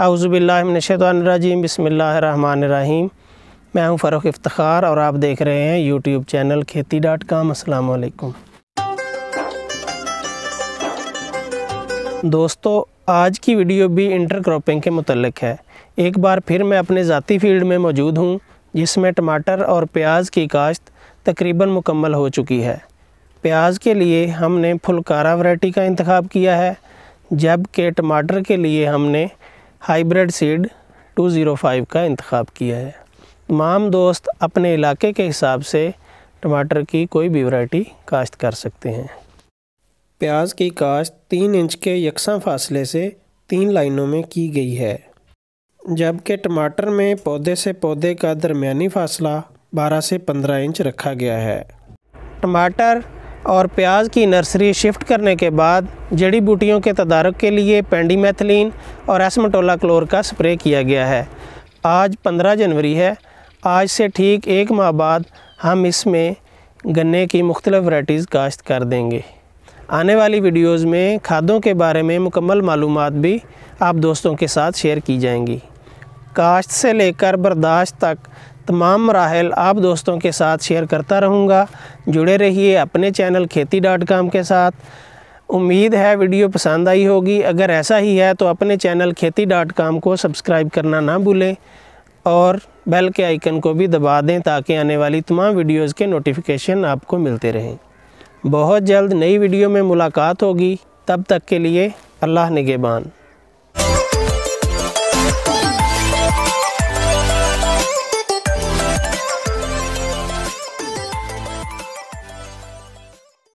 आउज़बिल्लाशतवानरजीम बसमीम मैं हूं फ़रूख इफ्तार और आप देख रहे हैं यूट्यूब चैनल खेती डॉट काम असलकुम दोस्तों आज की वीडियो भी इंटर क्रॉपिंग के मतलब है एक बार फिर मैं अपने ज़ाती फील्ड में मौजूद हूँ जिसमें टमाटर और प्याज की काश्त तकरीबन मुकम्मल हो चुकी है प्याज के लिए हमने फुलकारा वैरायटी का इंतखब किया है जबकि टमाटर के लिए हमने हाइब्रिड सीड 205 का इंतखब किया है तमाम दोस्त अपने इलाके के हिसाब से टमाटर की कोई भी वैरायटी काश्त कर सकते हैं प्याज की काश्त तीन इंच के यकसा फासले से तीन लाइनों में की गई है जबकि टमाटर में पौधे से पौधे का दरमिया फासला 12 से 15 इंच रखा गया है टमाटर और प्याज की नर्सरी शिफ्ट करने के बाद जड़ी बूटियों के तदारक के लिए पेंडीमेथलिन और एसमटोला क्लोर का स्प्रे किया गया है आज 15 जनवरी है आज से ठीक एक माह बाद हम इसमें गन्ने की मुख्तलिफ़ वराइटीज़ काश्त कर देंगे आने वाली वीडियोज़ में खादों के बारे में मुकम्मल मालूम भी आप दोस्तों के साथ शेयर की जाएंगी काश्त से लेकर बर्दाश्त तक तमाम मराहल आप दोस्तों के साथ शेयर करता रहूँगा जुड़े रहिए अपने चैनल खेती डॉट कॉम के साथ उम्मीद है वीडियो पसंद आई होगी अगर ऐसा ही है तो अपने चैनल खेती डॉट कॉम को सब्सक्राइब करना ना भूलें और बेल के आइकन को भी दबा दें ताकि आने वाली तमाम वीडियोस के नोटिफिकेशन आपको मिलते रहें बहुत जल्द नई वीडियो में मुलाकात होगी तब तक के लिए अल्लाह निगेबान